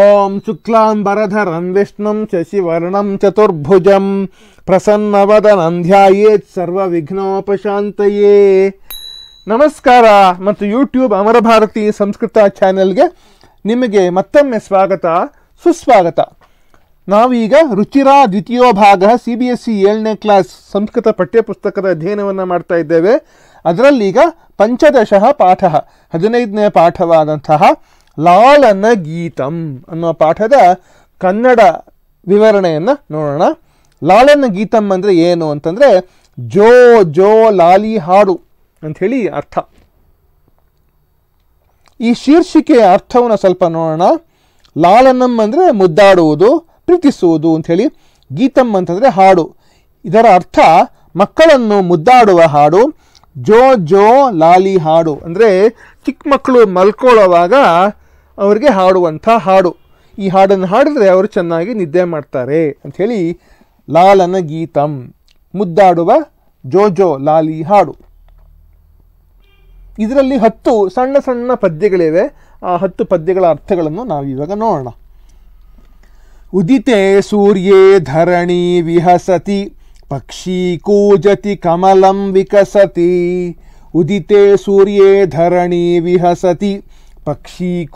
ಓಂ ಶುಕ್ಲಾಂಬರಧರಂ विष्णुं ಶಶಿವರ್ಣಂ ಚತುರ್ಭುಜಂ ಪ್ರಸನ್ನವದನಂ ಧ್ಯಾಯೇತ್ ಸರ್ವ ವಿಘ್ನೋಪಶಾಂತಯೇ ನಮಸ್ಕಾರ ಮತ್ತು ಯೂಟ್ಯೂಬ್ ಅಮರ ಭಾರತಿ ಸಂಸ್ಕೃತ ಚಾನೆಲ್ಗೆ ನಿಮಗೆ ಮತ್ತೊಮ್ಮೆ ಸ್ವಾಗತ ಸುಸ್ವಾಗತ ನಾವೀಗ ರುಚಿರ ದ್ವಿತೀಯೋ ಭಾಗ ಸಿ ಬಿ ಎಸ್ ಸಿ ಏಳನೇ ಕ್ಲಾಸ್ ಸಂಸ್ಕೃತ ಪಠ್ಯಪುಸ್ತಕದ ಅಧ್ಯಯನವನ್ನು ಮಾಡ್ತಾ ಇದ್ದೇವೆ ಅದರಲ್ಲೀಗ ಪಂಚದಶ ಪಾಠ ಹದಿನೈದನೇ ಪಾಠವಾದಂತಹ ಲಾಲನ ಗೀತಂ ಅನ್ನೋ ಪಾಠದ ಕನ್ನಡ ವಿವರಣೆಯನ್ನು ನೋಡೋಣ ಲಾಲನ ಗೀತಂ ಅಂದರೆ ಏನು ಅಂತಂದರೆ ಜೋ ಜೋ ಲಾಲಿ ಹಾಡು ಅಂಥೇಳಿ ಅರ್ಥ ಈ ಶೀರ್ಷಿಕೆಯ ಅರ್ಥವನ್ನು ಸ್ವಲ್ಪ ನೋಡೋಣ ಲಾಲನಂ ಅಂದರೆ ಮುದ್ದಾಡುವುದು ಪ್ರೀತಿಸುವುದು ಅಂಥೇಳಿ ಗೀತಂ ಅಂತಂದರೆ ಹಾಡು ಇದರ ಅರ್ಥ ಮಕ್ಕಳನ್ನು ಮುದ್ದಾಡುವ ಹಾಡು ಜೋ ಜೋ ಲಾಲಿ ಹಾಡು ಅಂದರೆ ಚಿಕ್ಕ ಮಕ್ಕಳು ಮಲ್ಕೊಳ್ಳುವಾಗ ಅವರಿಗೆ ಹಾಡುವಂಥ ಹಾಡು ಈ ಹಾಡನ್ನು ಹಾಡಿದ್ರೆ ಅವರು ಚೆನ್ನಾಗಿ ನಿದ್ದೆ ಮಾಡ್ತಾರೆ ಅಂಥೇಳಿ ಲಾಲನ ಗೀತಂ ಮುದ್ದಾಡುವ ಜೋಜೋ ಲಾಲಿ ಹಾಡು ಇದರಲ್ಲಿ ಹತ್ತು ಸಣ್ಣ ಸಣ್ಣ ಪದ್ಯಗಳಿವೆ ಆ ಹತ್ತು ಪದ್ಯಗಳ ಅರ್ಥಗಳನ್ನು ನಾವಿವಾಗ ನೋಡೋಣ ಉದಿತೆ ಸೂರ್ಯೇ ಧರಣಿ ವಿಹಸತಿ ಪಕ್ಷಿ ಕೂಜತಿ ಕಮಲಂ ವಿಕಸತಿ ಉದಿತೆ ಸೂರ್ಯೇ ಧರಣಿ ವಿಹಸತಿ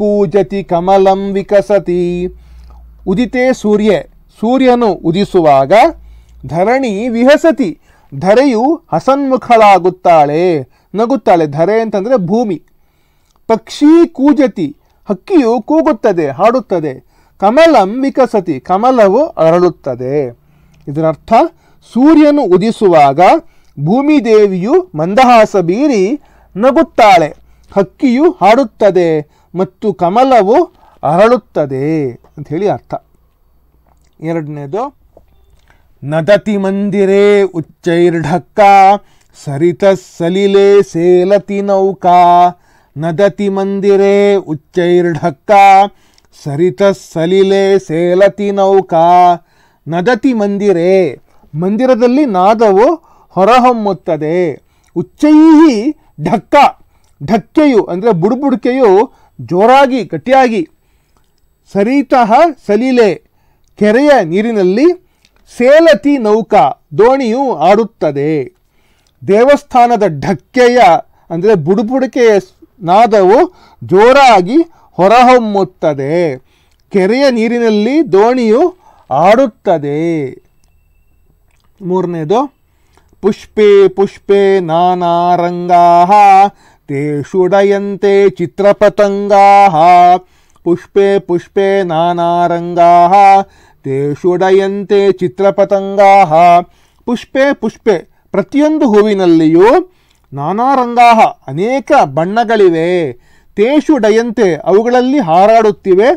ಕೂಜತಿ ಕಮಲಂ ವಿಕಸತಿ ಉದಿತೇ ಸೂರ್ಯ ಸೂರ್ಯನು ಉದಿಸುವಾಗ ಧರಣಿ ವಿಹಸತಿ ಧರೆಯು ಹಸನ್ಮುಖಳಾಗುತ್ತಾಳೆ ನಗುತ್ತಾಳೆ ಧರೆ ಅಂತಂದರೆ ಭೂಮಿ ಪಕ್ಷಿ ಕೂಜತಿ ಹಕ್ಕಿಯು ಕೂಗುತ್ತದೆ ಹಾಡುತ್ತದೆ ಕಮಲಂ ವಿಕಸತಿ ಕಮಲವು ಅರಳುತ್ತದೆ ಇದರರ್ಥ ಸೂರ್ಯನು ಉದಿಸುವಾಗ ಭೂಮಿದೇವಿಯು ಮಂದಹಾಸ ಬೀರಿ ನಗುತ್ತಾಳೆ ಹಕ್ಕಿಯು ಹಾಡುತ್ತದೆ ಮತ್ತು ಕಮಲವು ಅರಳುತ್ತದೆ ಅಂತ ಹೇಳಿ ಅರ್ಥ ಎರಡನೇದು ನದತಿ ಮಂದಿರೇ ಉಚ್ಚೈರ್ಢಕ್ಕ ಸರಿತ ಸಲಿಲೆ ಸೇಲತಿ ನೌಕಾ ನದತಿ ಮಂದಿರೇ ಉಚ್ಚೈರ್ಢಕ್ಕ ಸರಿತ ಸಲಿಲೆ ಸೇಲತಿ ನೌಕಾ ನದತಿ ಮಂದಿರೇ ಮಂದಿರದಲ್ಲಿ ನಾದವು ಹೊರಹೊಮ್ಮುತ್ತದೆ ಉಚ್ಚೈಹಿ ಢಕ್ಕ ಢಕ್ಕೆಯು ಅಂದರೆ ಬುಡುಬುಡಿಕೆಯು ಜೋರಾಗಿ ಗಟ್ಟಿಯಾಗಿ ಸರಿತಃ ಸಲೀಲೆ ಕೆರೆಯ ನೀರಿನಲ್ಲಿ ಸೇಲತಿ ನೌಕಾ ದೋಣಿಯು ಆಡುತ್ತದೆ ದೇವಸ್ಥಾನದ ಢಕ್ಕೆಯ ಅಂದರೆ ಬುಡುಬುಡಿಕೆಯ ನಾದವು ಜೋರಾಗಿ ಹೊರಹೊಮ್ಮುತ್ತದೆ ಕೆರೆಯ ನೀರಿನಲ್ಲಿ ದೋಣಿಯು ಆಡುತ್ತದೆ ಮೂರನೇದು ಪುಷ್ಪೇ ಪುಷ್ಪೇ ನಾನಾ ರಂಗಾ ತೇಷುಡಯಂತೆ ಡಯಂತೆ ಪುಷ್ಪೆ ಪುಷ್ಪೆ ಪುಷ್ಪೆ ನಾನಾರಂಗಾ ತೇಷು ಡಯಂತೆ ಚಿತ್ರಪತಂಗಾಹ ಪುಷ್ಪೆ ಪುಷ್ಪೆ ಪ್ರತಿಯೊಂದು ಹೂವಿನಲ್ಲಿಯೂ ನಾನಾ ರಂಗ ಅನೇಕ ಬಣ್ಣಗಳಿವೆ ತೇಷು ಡಯಂತೆ ಅವುಗಳಲ್ಲಿ ಹಾರಾಡುತ್ತಿವೆ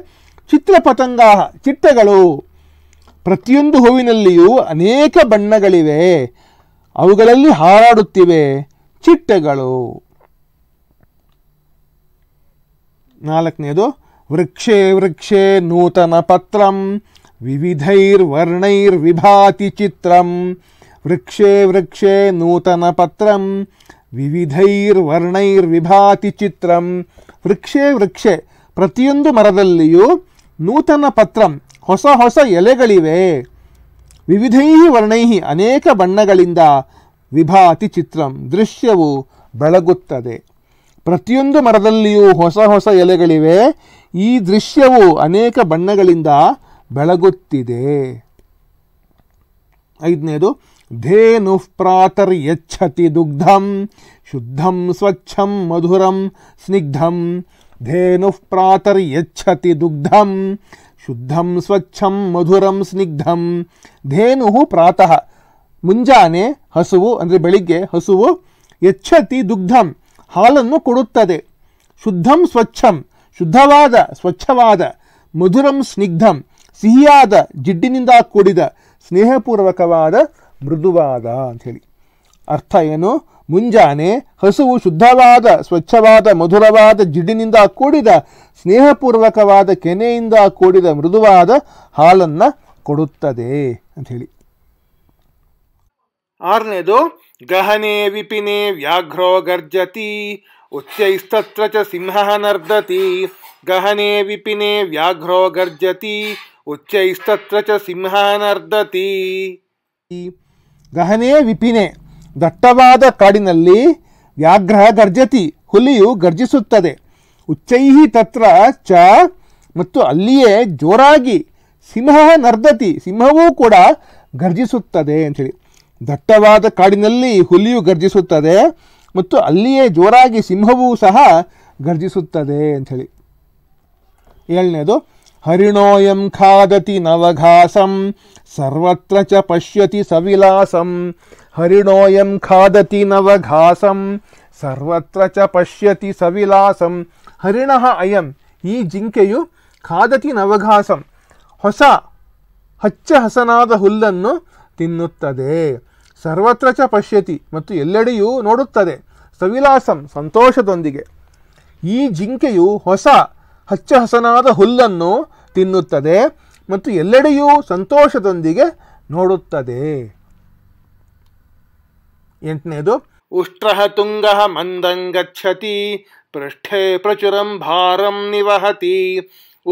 ಚಿತ್ರಪತಂಗಾ ಚಿಟ್ಟೆಗಳು ಪ್ರತಿಯೊಂದು ಹೂವಿನಲ್ಲಿಯೂ ಅನೇಕ ಬಣ್ಣಗಳಿವೆ ಅವುಗಳಲ್ಲಿ ಹಾರಾಡುತ್ತಿವೆ ಚಿಟ್ಟೆಗಳು ನಾಲ್ಕನೇದು ವೃಕ್ಷೇ ವೃಕ್ಷೇ ನೂತನ ಪತ್ರಂ ವಿಭಾತಿ ಚಿತ್ರಂ ವೃಕ್ಷೇ ವೃಕ್ಷೇ ನೂತನ ಪತ್ರಂ ವಿಭಾತಿ ಚಿತ್ರಂ ವೃಕ್ಷೇ ವೃಕ್ಷೆ ಪ್ರತಿಯೊಂದು ಮರದಲ್ಲಿಯೂ ನೂತನ ಪತ್ರಂ ಹೊಸ ಹೊಸ ಎಲೆಗಳಿವೆ ವಿವಿಧೈ ವರ್ಣೈ ಅನೇಕ ಬಣ್ಣಗಳಿಂದ ವಿಭಾತಿ ಚಿತ್ರಂ ದೃಶ್ಯವು ಬೆಳಗುತ್ತದೆ ಪ್ರತಿಯೊಂದು ಮರದಲ್ಲಿಯೂ ಹೊಸ ಹೊಸ ಎಲೆಗಳಿವೆ ಈ ದೃಶ್ಯವು ಅನೇಕ ಬಣ್ಣಗಳಿಂದ ಬೆಳಗುತ್ತಿದೆ ಐದನೇದು ಧೇನು ಪ್ರಾತರ್ ಯಚ್ಛತಿ ದುಗ್ಧಂ ಶುದ್ಧಂ ಸ್ವಚ್ಛಂ ಮಧುರಂ ಸ್ನಿಗ್ಧಂ ಧೇನು ಪ್ರಾತರ್ ಯಚ್ಛತಿ ದುಗ್ಧಂ ಶುದ್ಧಂ ಸ್ವಚ್ಛಂ ಮಧುರಂ ಸ್ನಿಗ್ಧಂ ಧೇನು ಪ್ರಾತಃ ಮುಂಜಾನೆ ಹಸುವು ಅಂದರೆ ಬೆಳಿಗ್ಗೆ ಹಸುವು ಯಚ್ಛತಿ ದುಗ್ಧಂ ಹಾಲನ್ನು ಕೊಡುತ್ತದೆ ಶುದ್ಧಂ ಸ್ವಚ್ಛಂ ಶುದ್ಧವಾದ ಸ್ವಚ್ಛವಾದ ಮಧುರಂ ಸ್ನಿಗ್ಧಂ ಸಿಹಿಯಾದ ಜಿಡ್ಡಿನಿಂದ ಕೂಡಿದ ಸ್ನೇಹಪೂರ್ವಕವಾದ ಮೃದುವಾದ ಅಂಥೇಳಿ ಅರ್ಥ ಏನು ಮುಂಜಾನೆ ಹಸುವು ಶುದ್ಧವಾದ ಸ್ವಚ್ಛವಾದ ಮಧುರವಾದ ಜಿಡ್ಡಿನಿಂದ ಕೂಡಿದ ಸ್ನೇಹಪೂರ್ವಕವಾದ ಕೆನೆಯಿಂದ ಕೂಡಿದ ಮೃದುವಾದ ಹಾಲನ್ನು ಕೊಡುತ್ತದೆ ಅಂಥೇಳಿ ಆರನೇದು ಗಹನೆ ವಿಪಿನೆ ವ್ಯಾಘ್ರೋ ಗರ್ಜತಿ ಉಚ್ಚೈಸ್ತತ್ರ ಚ ಸಿಂಹ ನರ್ದತಿ ಗಹನೆ ವಿಪಿನೆ ವ್ಯಾಘ್ರೋ ಗರ್ಜತಿ ಉಚ್ಚೈಸ್ತತ್ರ ಚ ಸಿಂಹ ನರ್ದತಿ ಗಹನೆ ವಿಪಿನೆ ದಟ್ಟವಾದ ಕಾಡಿನಲ್ಲಿ ವ್ಯಾಘ್ರ ಗರ್ಜತಿ ಹುಲಿಯು ಗರ್ಜಿಸುತ್ತದೆ ಉಚ್ಚೈಹಿ ತತ್ರ ಚ ಮತ್ತು ಅಲ್ಲಿಯೇ ಜೋರಾಗಿ ಸಿಂಹ ನರ್ದತಿ ಸಿಂಹವೂ ಕೂಡ ಗರ್ಜಿಸುತ್ತದೆ ಅಂಥೇಳಿ ದಟ್ಟವಾದ ಕಾಡಿನಲ್ಲಿ ಹುಲಿಯು ಗರ್ಜಿಸುತ್ತದೆ ಮತ್ತು ಅಲ್ಲಿಯೇ ಜೋರಾಗಿ ಸಿಂಹವೂ ಸಹ ಗರ್ಜಿಸುತ್ತದೆ ಅಂಥೇಳಿ ಏಳನೇದು ಹರಿಣೋಯಂ ಖಾದತಿ ನವಘಾಸಂ ಸರ್ವತ್ರ ಚ ಪಶ್ಯತಿ ಸವಿಲಾಸಂ ಹರಿಣೋಯಂ ಖಾದತಿ ನವಘಾಸಂ ಸರ್ವತ್ರ ಚ ಪಶ್ಯತಿ ಸವಿಲಾಸಂ ಹರಿಣ ಅಯಂ ಈ ಜಿಂಕೆಯು ಖಾದತಿ ನವಘಾಸಂ ಹೊಸ ಹಚ್ಚ ಹಸನಾದ ಹುಲ್ಲನ್ನು ತಿನ್ನುತ್ತದೆ ಸರ್ವತ್ರ ಚ ಪಶ್ಯತಿ ಮತ್ತು ಎಲ್ಲೆಡೆಯೂ ನೋಡುತ್ತದೆ ಸವಿಲಾಸಂ ಸಂತೋಷದೊಂದಿಗೆ ಈ ಜಿಂಕೆಯು ಹೊಸ ಹಚ್ಚ ಹಸನಾದ ಹುಲ್ಲನ್ನು ತಿನ್ನುತ್ತದೆ ಮತ್ತು ಎಲ್ಲೆಡೆಯೂ ಸಂತೋಷದೊಂದಿಗೆ ನೋಡುತ್ತದೆ ಎಂಟನೇದು ಉಷ್ಟ್ರಹ ತುಂಗ ಮಂದಂಗತಿ ಪೃಷ್ಠೆ ಪ್ರಚುರಂ ಭಾರಂ ನಿವಹತಿ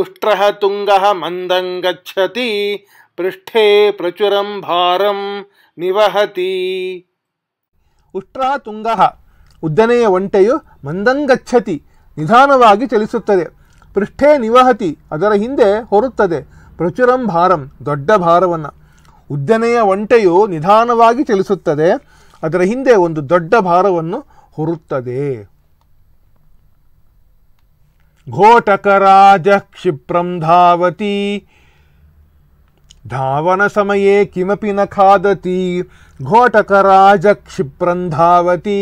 ಉಷ್ಟ್ರಹ ತುಂಗ ಮಂದಂಗತಿ ಪೃಷ್ಠೆ ಪ್ರಚುರಂ ಭಾರಂ ನಿವಹತಿ ಉಷ್ಟ್ರ ತುಂಗ ಉದ್ದನೆಯ ಒಂಟೆಯು ಮಂದಂಗಚ್ಚತಿ ನಿಧಾನವಾಗಿ ಚಲಿಸುತ್ತದೆ ಪೃಷ್ಠೇ ನಿವಹತಿ ಅದರ ಹಿಂದೆ ಹೊರುತ್ತದೆ ಪ್ರಚುರಂ ಭಾರಂ ದೊಡ್ಡ ಭಾರವನ್ನು ಉದ್ದನೆಯ ಒಂಟೆಯು ನಿಧಾನವಾಗಿ ಚಲಿಸುತ್ತದೆ ಅದರ ಹಿಂದೆ ಒಂದು ದೊಡ್ಡ ಭಾರವನ್ನು ಹೊರುತ್ತದೆ ಘೋಟಕ ರಾಜ ಕ್ಷಿಪ್ರಂ ಧಾವತಿ धावनसमये किमपि न खादति घोटकराजक्षिप्रं धावति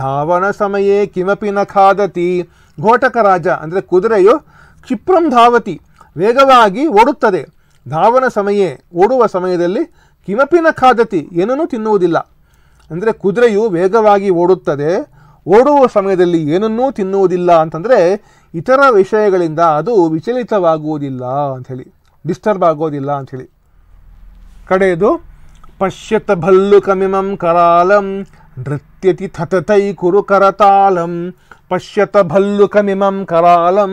ಧಾವನ ಸಮಯೇ ಕಿಮಪಿನ ಖಾದತಿ ಘೋಟಕ ರಾಜ ಅಂದರೆ ಕುದುರೆಯು ಕ್ಷಿಪ್ರಂ ಧಾವತಿ ವೇಗವಾಗಿ ಓಡುತ್ತದೆ ಧಾವನ ಸಮಯೇ ಓಡುವ ಸಮಯದಲ್ಲಿ ಕಿಮಪಿನ ಖಾದತಿ ಏನನ್ನೂ ತಿನ್ನುವುದಿಲ್ಲ ಅಂದರೆ ಕುದುರೆಯು ವೇಗವಾಗಿ ಓಡುತ್ತದೆ ಓಡುವ ಸಮಯದಲ್ಲಿ ಏನನ್ನೂ ತಿನ್ನುವುದಿಲ್ಲ ಅಂತಂದರೆ ಇತರ ವಿಷಯಗಳಿಂದ ಅದು ವಿಚಲಿತವಾಗುವುದಿಲ್ಲ ಅಂಥೇಳಿ ಡಿಸ್ಟರ್ಬ್ ಆಗೋದಿಲ್ಲ ಅಂಥೇಳಿ ಕಡೆಯದು ಪಶ್ಯತ ಭಲ್ಲುಕಮಿಮಂ ಕರಾಲಂ ನೃತ್ಯತಿ ಥತಥೈ ಕುರು ಕರತಾಲಂ ಪಶ್ಯತ ಭಲ್ಲುಕಮಿಮಂ ಕರಾಲಂ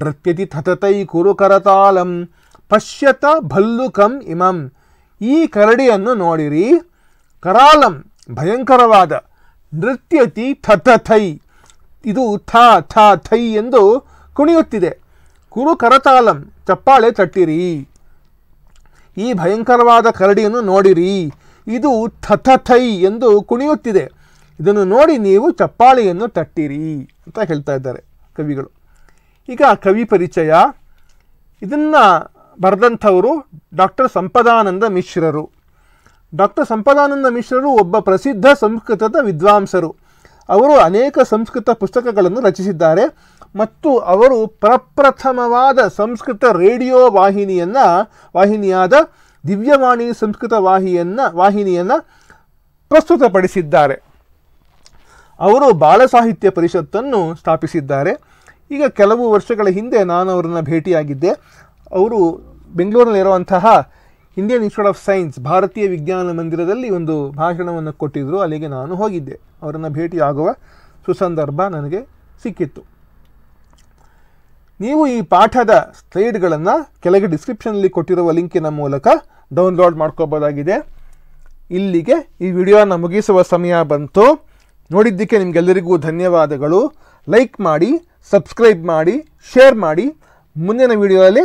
ನೃತ್ಯತಿ ಥತಥೈ ಕುರು ಕರತಾಲಂ ಪಶ್ಯತ ಭಲ್ಲುಕಂ ಇಮಂ ಈ ಕರಡಿಯನ್ನು ನೋಡಿರಿ ಕರಾಲಂ ಭಯಂಕರವಾದ ನೃತ್ಯತಿ ಥತಥೈ ಇದು ಥ ಥೈ ಎಂದು ಕುಣಿಯುತ್ತಿದೆ ಕುರು ಕರತಾಲಂ ಚಪ್ಪಾಳೆ ತಟ್ಟಿರಿ ಈ ಭಯಂಕರವಾದ ಕರಡಿಯನ್ನು ನೋಡಿರಿ ಇದು ಥಥಥೈ ಎಂದು ಕುಣಿಯುತ್ತಿದೆ ಇದನ್ನು ನೋಡಿ ನೀವು ಚಪ್ಪಾಳೆಯನ್ನು ತಟ್ಟಿರಿ ಅಂತ ಹೇಳ್ತಾ ಇದ್ದಾರೆ ಕವಿಗಳು ಈಗ ಕವಿ ಪರಿಚಯ ಇದನ್ನು ಬರೆದಂಥವರು ಡಾಕ್ಟರ್ ಸಂಪದಾನಂದ ಮಿಶ್ರರು ಡಾಕ್ಟರ್ ಸಂಪದಾನಂದ ಮಿಶ್ರರು ಒಬ್ಬ ಪ್ರಸಿದ್ಧ ಸಂಸ್ಕೃತದ ವಿದ್ವಾಂಸರು ಅವರು ಅನೇಕ ಸಂಸ್ಕೃತ ಪುಸ್ತಕಗಳನ್ನು ರಚಿಸಿದ್ದಾರೆ ಮತ್ತು ಅವರು ಪ್ರಪ್ರಥಮವಾದ ಸಂಸ್ಕೃತ ರೇಡಿಯೋ ವಾಹಿನಿಯನ್ನು ವಾಹಿನಿಯಾದ ದಿವ್ಯವಾಣಿ ಸಂಸ್ಕೃತ ವಾಹಿಯನ್ನು ವಾಹಿನಿಯನ್ನು ಪ್ರಸ್ತುತಪಡಿಸಿದ್ದಾರೆ ಅವರು ಬಾಲ ಸಾಹಿತ್ಯ ಪರಿಷತ್ತನ್ನು ಸ್ಥಾಪಿಸಿದ್ದಾರೆ ಈಗ ಕೆಲವು ವರ್ಷಗಳ ಹಿಂದೆ ನಾನು ಅವರನ್ನು ಭೇಟಿಯಾಗಿದ್ದೆ ಅವರು ಬೆಂಗಳೂರಿನಲ್ಲಿರುವಂತಹ ಇಂಡಿಯನ್ ಇನ್ಸ್ಟಿಟ್ಯೂಟ್ ಆಫ್ ಸೈನ್ಸ್ ಭಾರತೀಯ ವಿಜ್ಞಾನ ಮಂದಿರದಲ್ಲಿ ಒಂದು ಭಾಷಣವನ್ನು ಕೊಟ್ಟಿದ್ದರು ಅಲ್ಲಿಗೆ ನಾನು ಹೋಗಿದ್ದೆ ಅವರನ್ನು ಭೇಟಿಯಾಗುವ ಸುಸಂದರ್ಭ ನನಗೆ ಸಿಕ್ಕಿತ್ತು ನೀವು ಈ ಪಾಠದ ಸ್ಲೈಡ್ಗಳನ್ನು ಕೆಳಗೆ ಡಿಸ್ಕ್ರಿಪ್ಷನಲ್ಲಿ ಕೊಟ್ಟಿರುವ ಲಿಂಕಿನ ಮೂಲಕ ಡೌನ್ಲೋಡ್ ಮಾಡ್ಕೋಬೋದಾಗಿದೆ ಇಲ್ಲಿಗೆ ಈ ವಿಡಿಯೋನ ಮುಗಿಸುವ ಸಮಯ ಬಂತು ನೋಡಿದ್ದಕ್ಕೆ ನಿಮಗೆಲ್ಲರಿಗೂ ಧನ್ಯವಾದಗಳು ಲೈಕ್ ಮಾಡಿ ಸಬ್ಸ್ಕ್ರೈಬ್ ಮಾಡಿ ಶೇರ್ ಮಾಡಿ ಮುಂದಿನ ವಿಡಿಯೋದಲ್ಲಿ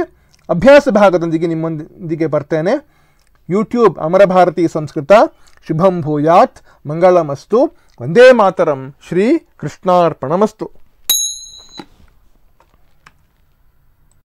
ಅಭ್ಯಾಸ ಭಾಗದೊಂದಿಗೆ ನಿಮ್ಮೊಂದಿಗೆ ಬರ್ತೇನೆ ಯೂಟ್ಯೂಬ್ ಅಮರಭಾರತಿ ಸಂಸ್ಕೃತ ಶುಭಂ ಭೂಯಾತ್ ಮಂಗಳಮಸ್ತು ವಂದೇ ಮಾತರಂ ಶ್ರೀ ಕೃಷ್ಣಾರ್ಪಣಮಸ್ತು